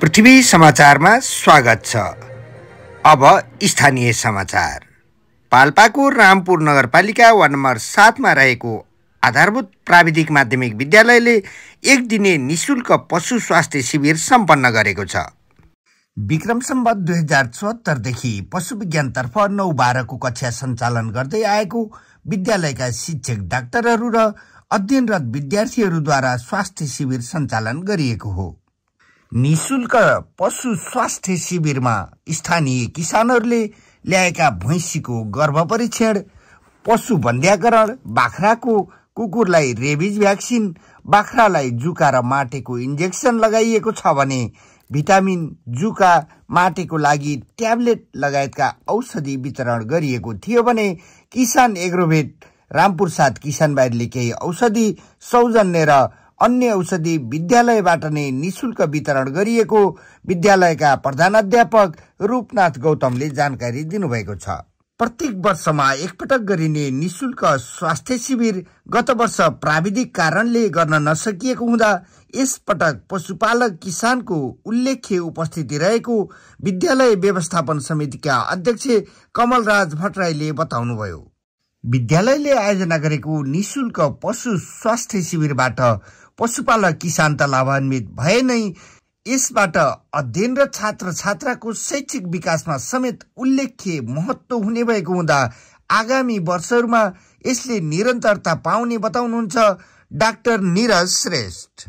पृथ्वी समाचारमा स्वागत छ अब स्थानीय समाचार पाल्पाको रामपुर नगरपालिका वार्ड नम्बर सातमा रहेको आधारभूत प्राविधिक माध्यमिक विद्यालयले एक दिने निशुल्क पशु स्वास्थ्य शिविर सम्पन्न गरेको छ विक्रम सम्बत दुई हजार चौहत्तरदेखि पशु विज्ञानतर्फ नौ बाह्रको कक्षा सञ्चालन गर्दै आएको विद्यालयका शिक्षक डाक्टरहरू र अध्ययनरत विद्यार्थीहरूद्वारा स्वास्थ्य शिविर सञ्चालन गरिएको हो निशुल्क पशु स्वास्थ्य शिविरमा स्थानीय किसानहरूले ल्याएका भैँसीको गर्भ परीक्षण पशु भन्ध्याकरण बाख्राको कुकुरलाई रेबिज भ्याक्सिन बाख्रालाई जुका र माटेको इन्जेक्सन लगाइएको छ भने भिटामिन जुका माटेको लागि ट्याब्लेट लगायतका औषधि वितरण गरिएको थियो भने किसान एग्रोभेट रामपुर साथ किसान बाहिरले केही औषधि सौजन्य र अन्य औषधि विद्यालयबाट नै निशुल्क वितरण गरिएको विद्यालयका प्रधानाध्यापक रूपनाथ गौतमले जानकारी दिनुभएको छ प्रत्येक वर्षमा एकपटक गरिने निशुल्क स्वास्थ्य शिविर गत वर्ष प्राविधिक कारणले गर्न नसकिएको हुँदा यसपटक पशुपालक किसानको उल्लेख्य उपस्थिति रहेको विद्यालय व्यवस्थापन समितिका अध्यक्ष कमलराज भट्टराईले बताउनुभयो विद्यालयले आयोजना गरेको निशुल्क पशु स्वास्थ्य शिविरबाट पशुपालक किसान त लाभान्वित भए नै यसबाट अध्ययन र छात्र छात्राको शैक्षिक विकासमा समेत उल्लेख्य महत्व हुने भएको हुँदा आगामी वर्षहरूमा यसले निरन्तरता पाउने बताउनुहुन्छ डाक्टर निरज श्रेष्ठ